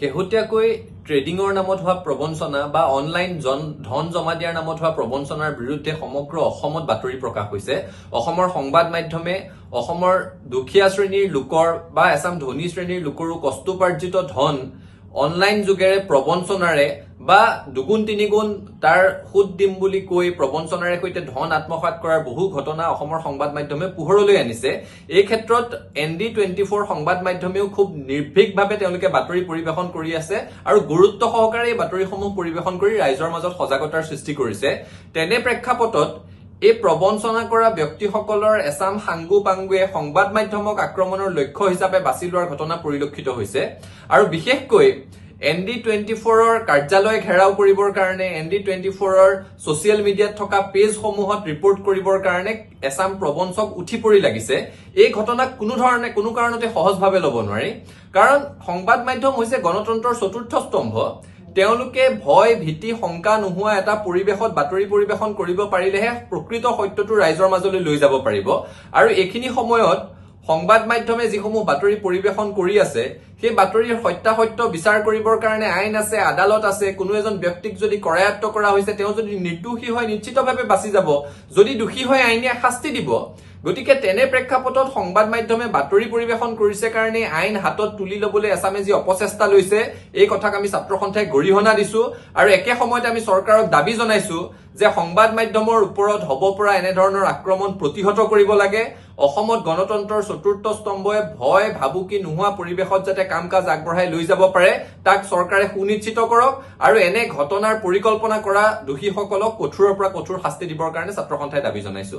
শেহতীয়াকৈ ট্ৰেডিঙৰ নামত হোৱা প্ৰবঞ্চনা বা অনলাইন ধন জমা দিয়াৰ নামত হোৱা প্ৰবঞ্চনাৰ বিৰুদ্ধে সমগ্ৰ অসমত বাতৰি প্ৰকাশ হৈছে অসমৰ সংবাদ মাধ্যমে অসমৰ দুখীয়া শ্ৰেণীৰ লোকৰ বা এচাম ধনী শ্ৰেণীৰ লোকৰো কষ্টোপাৰ্জিত ধন অনলাইন যোগেৰে প্ৰবঞ্চনাৰে বা দুগুণ তিনিগুণ তাৰ সুদ দিম বুলি কৈ প্ৰবঞ্চনাৰে সৈতে ধন আত্মসাত কৰাৰ বহু ঘটনা অসমৰ সংবাদ মাধ্যমে পোহৰলৈ আনিছে এই ক্ষেত্ৰত এন ডি টুৱেণ্টি ফ'ৰ সংবাদ মাধ্যমেও খুব নিৰ্ভীকভাৱে তেওঁলোকে বাতৰি পৰিৱেশন কৰি আছে আৰু গুৰুত্ব সহকাৰে এই বাতৰিসমূহ পৰিৱেশন কৰি ৰাইজৰ মাজত সজাগতাৰ সৃষ্টি কৰিছে তেনে প্ৰেক্ষাপটত এই প্ৰবঞ্চনা কৰা ব্যক্তিসকলৰ এছাম সাংগু পাংগুৱে সংবাদ মাধ্যমক আক্ৰমণৰ লক্ষ্য হিচাপে বাছি লোৱাৰ ঘটনা পৰিলক্ষিত হৈছে আৰু বিশেষকৈ এন ডি টুৱেণ্টি ফ'ৰৰ কাৰ্যালয় ঘেৰাও কৰিবৰ কাৰণে এন ডি টুৱেণ্টি ফ'ৰৰ ছ'চিয়েল মিডিয়াত থকা পেজসমূহত ৰিপৰ্ট কৰিবৰ কাৰণে এচাম প্ৰবঞ্চক উঠি পৰি লাগিছে এই ঘটনাক কোনো ধৰণে কোনো কাৰণতে সহজভাৱে ল'ব নোৱাৰি কাৰণ সংবাদ মাধ্যম হৈছে গণতন্ত্ৰৰ চতুৰ্থ স্তম্ভ তেওঁলোকে ভয় ভীতি শংকা নোহোৱা এটা পৰিৱেশত বাতৰি পৰিৱেশন কৰিব পাৰিলেহে প্ৰকৃত সত্যটো ৰাইজৰ মাজলৈ লৈ যাব পাৰিব আৰু এইখিনি সময়ত সংবাদ মাধ্যমে যিসমূহ বাতৰি পৰিৱেশন কৰি আছে সেই বাতৰিৰ সত্যাসত্য বিচাৰ কৰিবৰ কাৰণে আইন আছে আদালত আছে কোনো এজন ব্যক্তিক যদি কৰায়ত্ত কৰা হৈছে তেওঁ যদি নিৰ্দোষী হয় নিশ্চিতভাৱে বাচি যাব যদি দোষী হয় আইনে শাস্তি দিব গতিকে তেনে প্ৰেক্ষাপটত সংবাদ মাধ্যমে বাতৰি পৰিৱেশন কৰিছে কাৰণে আইন হাতত তুলি লবলৈ এছামে যি অপচেষ্টা লৈছে এই কথাক আমি ছাত্ৰসন্থাই গৰিহণা দিছো আৰু একে সময়তে আমি চৰকাৰক দাবী জনাইছো যে সংবাদ মাধ্যমৰ ওপৰত হ'ব পৰা এনেধৰণৰ আক্ৰমণ প্ৰতিহত কৰিব লাগে অসমত গণতন্ত্ৰৰ চতুৰ্থ স্তম্ভই ভয় ভাবুকি নোহোৱা পৰিৱেশত যাতে কাম কাজ আগবঢ়াই লৈ যাব পাৰে তাক চৰকাৰে সুনিশ্চিত কৰক আৰু এনে ঘটনাৰ পৰিকল্পনা কৰা দোষীসকলক কঠোৰৰ পৰা কঠোৰ শাস্তি দিবৰ কাৰণে ছাত্ৰ সন্থাই দাবী জনাইছো